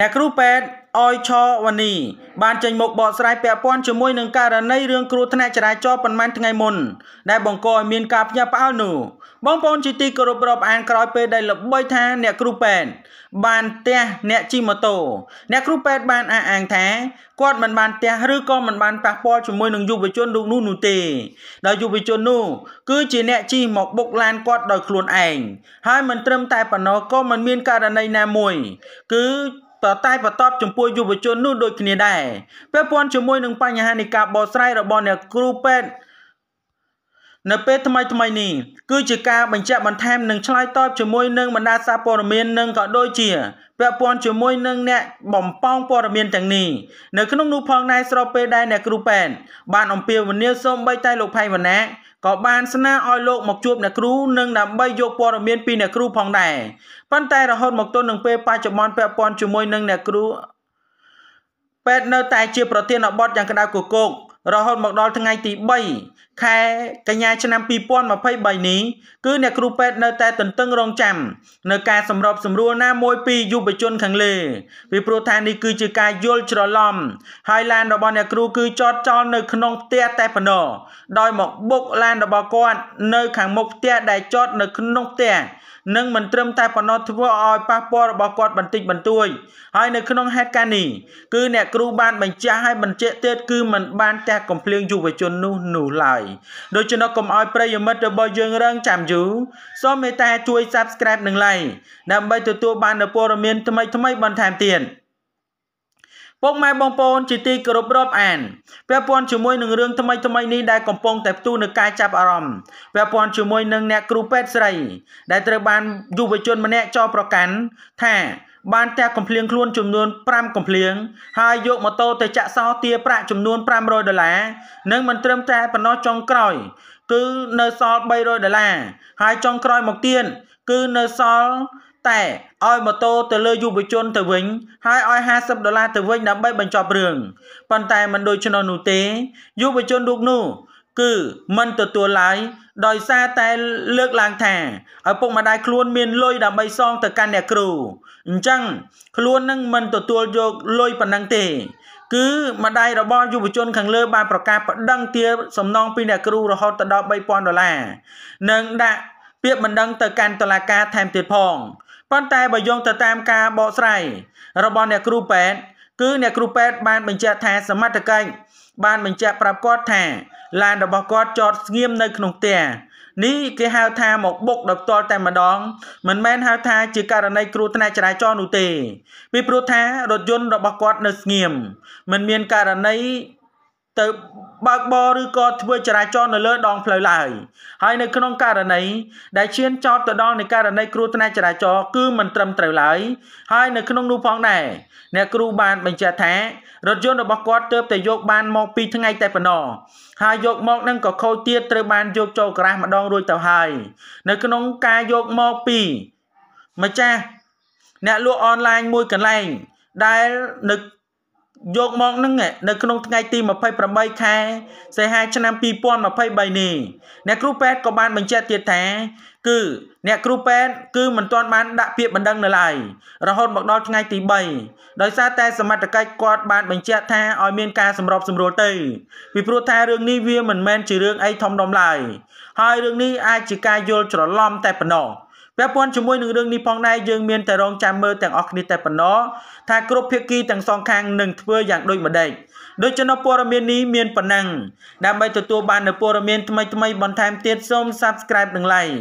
អ្នកគ្រូពេទ្យអយឆវនីបានចេញមុខបកស្រាយពាក់ព័ន្ធជាមួយនឹងករណីរឿងគ្រោះថ្នាក់ចរាចរណ៍ប៉ុន្មានថ្ងៃមុនដែលបង្កឲ្យមានការភ្ញាក់ផ្អើលនោះបងប្អូនជាទីគោរពរាប់អានក្រោយពេលដែលល្បីថាអ្នកគ្រូពេទ្យបានទះអ្នកជិះម៉ូតូអ្នកគ្រូពេទ្យបានអះអាងថាគាត់មិនបានទះឬក៏មិនបានប៉ះពាល់ជាមួយនឹងយុវជនរូបនោះនោះទេដោយយុវជននោះ គឺជាអ្នកជិះមកបុកឡានគាត់ដោយខ្លួនឯងហើយមិនត្រឹមតែប៉ុណ្ណោះក៏មិនមានករណីណាមួយគឺក៏តែបតបចំពោះយុវជននោះដូចគ្នាដែរពាក់ព័ន្ធជាមួយនឹងបញ្ហានៃការបោះស្រាយរបស់អ្នកគ្រូពេទ្យនៅពេលថ្មីថ្មីនេះគឺជាការបញ្ជាក់បន្ថែមនិងឆ្លើយតបជាមួយនឹងបណ្ដាសារព័ត៌មាននិងក៏ដូចជាពាក់ព័ន្ធជាមួយនឹងអ្នកបំពងព័ត៌មានទាំងនេះនៅក្នុងនោះផងដែរស្របពេលដែលអ្នកគ្រូពេទ្យបានអំពាវនាវសូម្បីតែលោកផៃវណ្ណាក៏បានស្នើឲ្យលោកមកជួបអ្នកគ្រូនិងដើម្បីយកព័ត៌មានពីអ្នកគ្រូផងដែរប៉ុន្តែរហូតមកទល់នឹងពេលបច្ចុប្បន្នពាក់ព័ន្ធជាមួយនឹងអ្នកគ្រូពេទ្យនៅតែជាប្រធានបទយ៉ាងក្តៅគគុករហូតមកដល់ថ្ងៃទី3ខែកញ្ញាឆ្នាំ2023នេះគឺ អ្នកគ្រូពេទ្យនៅតែទន្ទឹងរង់ចាំនៅការសម្របសម្រួលណាមួយពីយុវជនខាងលើពីព្រោះថានេះគឺជាការយល់ច្រឡំហើយឡានរបស់អ្នកគ្រូគឺចតចោលនៅក្នុងផ្ទះតែប៉ុណ្ណោះដោយមកបុកឡានរបស់គាត់ នៅខាងមុខផ្ទះដែលចតនៅ ក្នុងផ្ទះនិងមិនត្រឹមតែប៉ុណ្ណោះធ្វើឲ្យប៉ះពាល់របស់គាត់បន្តិចបន្តួចហើយនៅក្នុងហេតុការណ៍នេះគឺអ្នកគ្រូបានបញ្ជាក់ឲ្យបញ្ជាក់ទៀតគឺមិនបានតែកំភ្លៀងយុវជននោះនោះឡើយដូច្នោះកុំឲ្យប្រិយមិត្តរបស់យើងរងចាំយូរសូមមេត្តាជួយ Subscribe និង Like ដើម្បីទទួលបាននូវព័ត៌មានថ្មីៗបន្ថែមទៀតពុកម៉ែបងប្អូនជាទីគោរពរាប់អានពាក់ព័ន្ធជាមួយនឹងរឿងថ្មីថ្មីនេះដែលកំពុងតែផ្ទុះនៅការចាប់អារម្មណ៍ពាក់ព័ន្ធជាមួយនឹងអ្នកគ្រូពេទ្យស្រី ដែលត្រូវបានយុវជនម្នាក់ចោទប្រកាន់ថាបានតែកំភ្លៀងខ្លួនចំនួន5កំភ្លៀងហើយយកម៉ូតូទៅចាក់សោទាប្រាក់ចំនួន500ដុល្លារនិងមិនត្រឹមតែប៉ុណ្ណោះចុងក្រោយ គឺនៅសល់300ដុល្លារហើយចុងក្រោយមកទៀតគឺនៅសល់តែឲ្យម៉ូតូទៅលើយុវជនទៅវិញហើយឲ្យ50ដុល្លារទៅវិញដើម្បីបញ្ចប់រឿងប៉ុន្តែមិនដូច្នោះនោះទេយុវជនរូបនោះ គឺមិនទទួលឡើយដោយសារតែលើកឡើងថាឪពុកម្ដាយខ្លួនមានលុយដើម្បីសងទៅកាន់អ្នកគ្រូអញ្ចឹងខ្លួននឹងមិនទទួលយកលុយប៉ុណ្ណឹងទេ គឺម្ដាយរបស់យុវជនខាងលើ បានប្រកាសប្តឹងទារសំណងពីអ្នកគ្រូរហូតដល់3000ដុល្លារនិងដាក់ពាក្យបណ្ដឹងទៅកាន់តុលាការថែមទៀតផងប៉ុន្តែបើយោងទៅតាមការបកស្រាយរបស់អ្នកគ្រូពេទ្យគឺ អ្នកគ្រូពេទ្យបានបញ្ជាក់ថាសមត្ថកិច្ចបានបញ្ជាក់ប្រាប់គាត់ថាឡានរបស់គាត់ចតស្ងៀមនៅក្នុងផ្ទះនេះគេហៅថាមកបុកដោយផ្ទាល់តែម្ដង មិនមែនហៅថាជាករណីគ្រោះថ្នាក់ចរាចរណ៍នោះទេ ពីព្រោះថារថយន្តរបស់គាត់នៅស្ងៀមមិនមានករណីទៅបើកបរឬក៏ធ្វើចរាចរណ៍នៅលើដងផ្លូវឡើយហើយនៅក្នុងករណីដែលឈានចោតទៅដល់នៃករណីគ្រោះថ្នាក់ចរាចរណ៍គឺមិនត្រឹមត្រូវឡើយហើយនៅក្នុងនោះផងដែរអ្នកគ្រូបានបញ្ជាក់ថារថយន្តរបស់គាត់ទើបតែយកបានមក2ថ្ងៃតែប៉ុណ្ណោះហើយយកមកនឹងក៏ខូចទៀតត្រូវបានយកចូលក្រាស់ម្ដងរួចទៅហើយនៅក្នុងការយកមកពីម្ចាស់អ្នកលក់អនឡាញមួយកន្លែងដែលនៅយកមកនឹងនៅក្នុងថ្ងៃទី28ខែសីហាឆ្នាំ2023នេះអ្នកគ្រូពេទ្យក៏បានបញ្ជាក់ទៀតថា គឺ អ្នកគ្រូពេទ្យគឺមិនទាន់បាន ដាក់ពាក្យបណ្ដឹងនៅឡើយរហូតមកដល់ថ្ងៃទី3ដោយសារតែសមត្ថកិច្ចគាត់បាន បញ្ជាក់ថាឲ្យមានការសម្របសម្រួលទៅពីព្រោះថារឿងនេះវាមិនមែនជារឿងអីធំដុំឡើយហើយរឿងនេះអាចជាការយល់ច្រឡំតែប៉ុណ្ណោះពាក់ព័ន្ធជាមួយនឹងរឿងនេះផងដែរយើងមានតែរងចាំមើលទាំងអស់គ្នាតែប៉ុណ្ណោះថាគ្រប់ភាគីទាំងសងខាងនឹងធ្វើយ៉ាងដូចម្ដេចដូច្នោះព័ត៌មាននេះមានប៉ុណ្ណឹងដើម្បីទទួលបាននូវព័ត៌មានថ្មីៗបន្ថែមទៀតសូម Subscribe និង Like